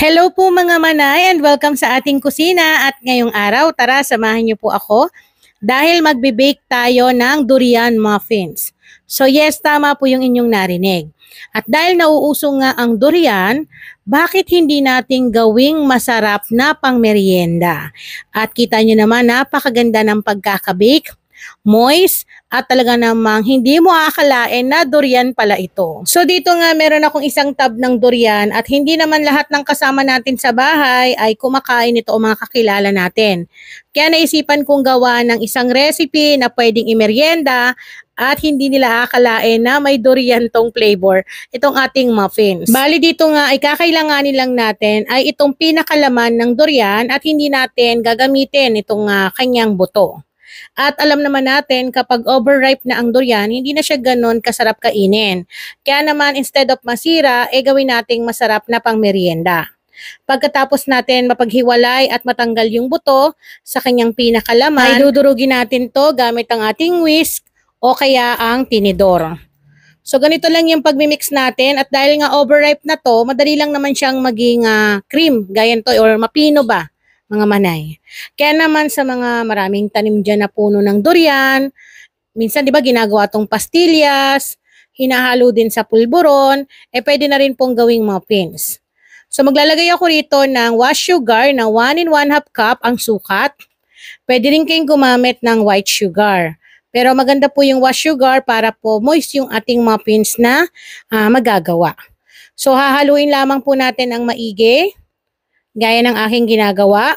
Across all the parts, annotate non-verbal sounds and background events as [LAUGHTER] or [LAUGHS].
Hello po mga manay and welcome sa ating kusina at ngayong araw tara samahan niyo po ako dahil magbe-bake tayo ng durian muffins. So yes, tama po yung inyong narinig. At dahil nauuso nga ang durian, bakit hindi natin gawing masarap na pangmeryenda? At kita niyo naman, napakaganda ng pagkakabake moist, at talaga namang hindi mo aakalain na durian pala ito. So dito nga meron akong isang tub ng durian at hindi naman lahat ng kasama natin sa bahay ay kumakain ito o mga kakilala natin. Kaya naisipan kong gawa ng isang recipe na pwedeng imeryenda at hindi nila akalain na may durian tong flavor itong ating muffins. Bali dito nga ay kakailanganin lang natin ay itong pinakalaman ng durian at hindi natin gagamitin itong uh, kanyang buto. At alam naman natin kapag overripe na ang durian, hindi na siya ganun kasarap kainin. Kaya naman instead of masira, eh gawin nating masarap na pang merienda. Pagkatapos natin mapaghiwalay at matanggal yung buto sa kanyang pinakalaman, ay dudurugin natin to gamit ang ating whisk o kaya ang tinidor. So ganito lang yung pagmimix natin at dahil nga overripe na to, madali lang naman siyang maging uh, cream, gaya to or mapino ba mga manay. Kaya naman sa mga maraming tanim dyan na puno ng durian, minsan di ba ginagawa tong pastillas, hinahalo din sa pulburon, eh pwede na rin pong gawing mga pins. So maglalagay ako rito ng wash sugar na 1 in 1 half cup ang sukat. Pwede rin kayong gumamit ng white sugar. Pero maganda po yung wash sugar para po moist yung ating muffins na uh, magagawa. So hahaluin lamang po natin ang maigi gaya ng aking ginagawa.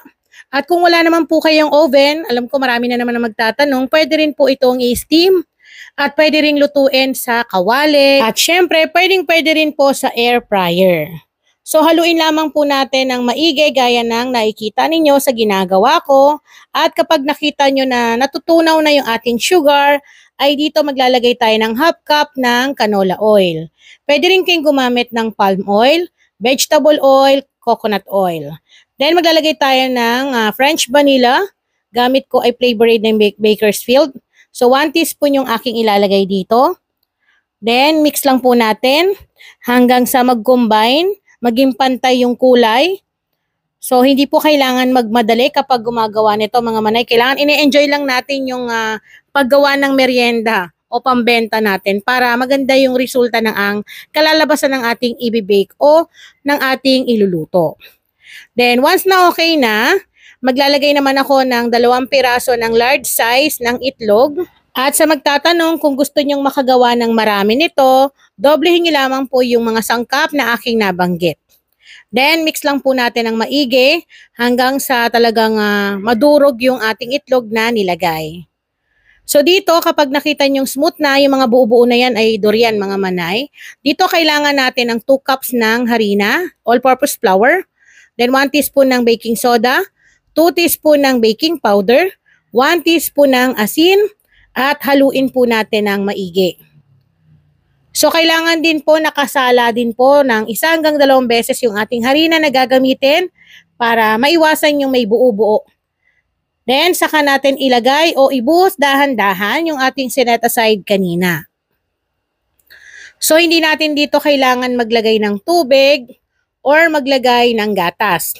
At kung wala naman po kayong oven, alam ko marami na naman na magtatanong, pwede rin po itong i-steam at pwede ring lutuin sa kawali. At syempre, pwedeng pwede rin po sa air fryer. So haluin lamang po natin ng maigi gaya ng nakikita ninyo sa ginagawa ko. At kapag nakita nyo na natutunaw na yung ating sugar, ay dito maglalagay tayo ng half cup ng canola oil. Pwede rin kayong gumamit ng palm oil, vegetable oil, coconut oil. Then maglalagay tayo ng uh, French vanilla. Gamit ko ay flavor aid ng Bakersfield. So 1 teaspoon yung aking ilalagay dito. Then mix lang po natin hanggang sa mag-combine, maging pantay yung kulay. So hindi po kailangan magmadali kapag gumagawa nito mga manay. Kailangan ini-enjoy lang natin yung uh, paggawa ng merienda o pambenta natin para maganda yung resulta ng ang kalalabasan ng ating i-bake o ng ating iluluto. Then once na okay na, maglalagay naman ako ng dalawang piraso ng large size ng itlog. At sa magtatanong kung gusto nyong makagawa ng marami nito, doblehin nyo lamang po yung mga sangkap na aking nabanggit. Then, mix lang po natin ng maigi hanggang sa talagang uh, madurog yung ating itlog na nilagay. So dito, kapag nakita nyong smooth na, yung mga buo-buo na yan ay durian, mga manay. Dito, kailangan natin ang 2 cups ng harina, all-purpose flour. Then 1 teaspoon ng baking soda, 2 teaspoon ng baking powder, 1 teaspoon ng asin, at haluin po natin ng maigi. So, kailangan din po nakasala din po ng isa hanggang dalawang beses yung ating harina na gagamitin para maiwasan yung may buo-buo. Then, saka natin ilagay o ibuhos dahan-dahan yung ating sinet aside kanina. So, hindi natin dito kailangan maglagay ng tubig or maglagay ng gatas.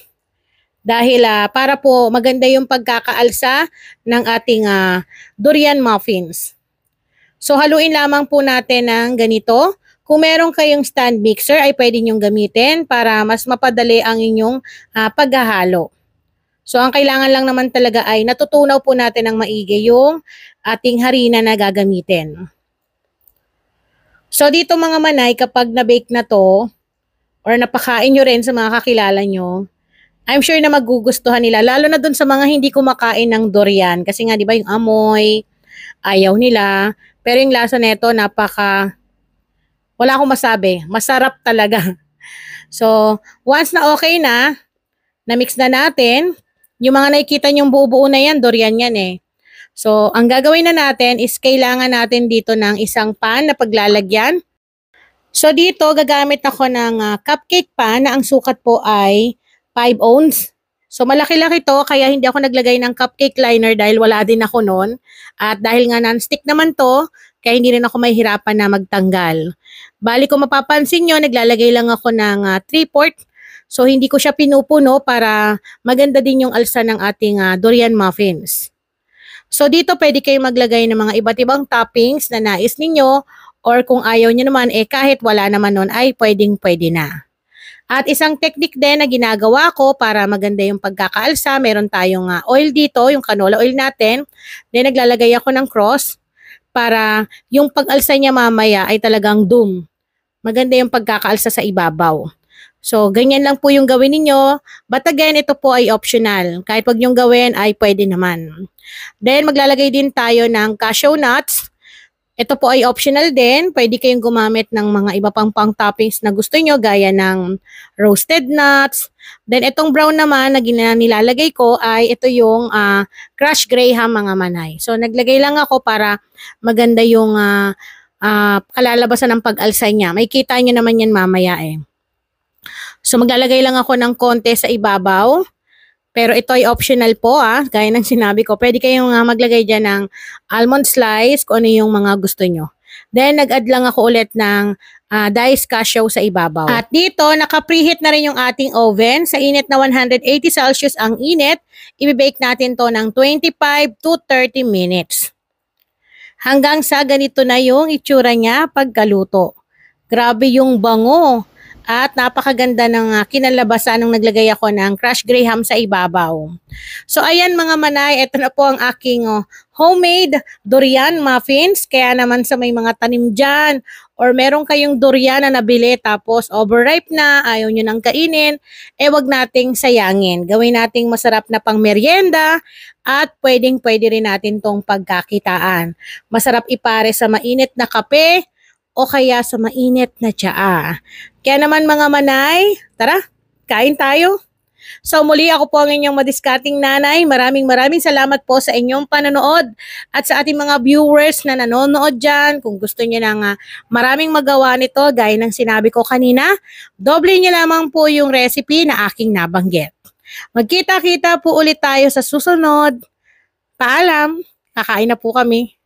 Dahil uh, para po maganda yung pagkakaalsa ng ating uh, durian muffins. So, haluin lamang po natin ng ganito. Kung meron kayong stand mixer ay pwede nyong gamitin para mas mapadali ang inyong uh, paghahalo. So, ang kailangan lang naman talaga ay natutunaw po natin ng maigi yung ating harina na gagamitin. So, dito mga manay, kapag na-bake na to, or napakain nyo rin sa mga kakilala nyo, I'm sure na magugustuhan nila, lalo na dun sa mga hindi kumakain ng durian. Kasi nga, di ba, yung amoy, ayaw nila. Pero yung lasa nito, napaka, wala akong masabi. Masarap talaga. [LAUGHS] So, once na okay na, na-mix na natin, yung mga nakikita nyong buo-buo na yan, durian yan eh. So, ang gagawin na natin is kailangan natin dito ng isang pan na paglalagyan. So, dito gagamit ako ng uh, cupcake pan na ang sukat po ay 5 ounce. So, malaki-laki to kaya hindi ako naglagay ng cupcake liner dahil wala din ako noon. At dahil nga non-stick naman to, kaya hindi rin ako mahihirapan na magtanggal. Bali, kung mapapansin nyo, naglalagay lang ako ng uh, 3 port So hindi ko siya pinupuno para maganda din yung alsa ng ating uh, durian muffins. So dito pwede kayo maglagay ng mga iba't ibang toppings na nais ninyo or kung ayaw nyo naman eh kahit wala naman nun ay pwedeng pwede na. At isang technique din na ginagawa ko para maganda yung pagkakaalsa, meron tayong uh, oil dito, yung canola oil natin. Then naglalagay ako ng cross para yung pag-alsa niya mamaya ay talagang doom. Maganda yung pagkakaalsa sa ibabaw. So, ganyan lang po yung gawin ninyo. But again, ito po ay optional. Kahit pag yung gawin ay pwede naman. Then, maglalagay din tayo ng cashew nuts. Ito po ay optional din. Pwede kayong gumamit ng mga iba pang pang toppings na gusto nyo, gaya ng roasted nuts. Then, itong brown naman na nilalagay ko ay ito yung uh, crushed graham mga manay. So, naglagay lang ako para maganda yung uh, uh, kalalabasan ng pag-alsay niya. May kita nyo naman yan mamaya eh. So maglalagay lang ako ng konti sa ibabaw. Pero ito ay optional po ah, gaya ng sinabi ko. Pwede kayong uh, maglagay dyan ng almond slice kung ano yung mga gusto nyo. Then nag-add lang ako ulit ng uh, diced cashew sa ibabaw. At dito, naka-preheat na rin yung ating oven. Sa init na 180 Celsius ang init, ibibake natin to ng 25 to 30 minutes. Hanggang sa ganito na yung itsura niya pagkaluto. Grabe yung bango. At napakaganda ng ah, kinalabasan nung naglagay ako ng crushed graham sa ibabaw. So ayan mga manay, ito na po ang aking oh, homemade durian muffins. Kaya naman sa may mga tanim dyan or meron kayong durian na nabili tapos overripe na, ayaw nyo nang kainin, eh wag nating sayangin. Gawin nating masarap na pang merienda at pwedeng pwede rin natin tong pagkakitaan. Masarap ipare sa mainit na kape, o kaya sa mainit na tsaa. Kaya naman mga manay, tara, kain tayo. So muli ako po ang inyong madiskarting nanay. Maraming maraming salamat po sa inyong panonood at sa ating mga viewers na nanonood dyan. Kung gusto niyo nang maraming magawa nito, gaya ng sinabi ko kanina, doble niyo lamang po yung recipe na aking nabanggit. Magkita-kita po ulit tayo sa susunod. Paalam, kakain na po kami.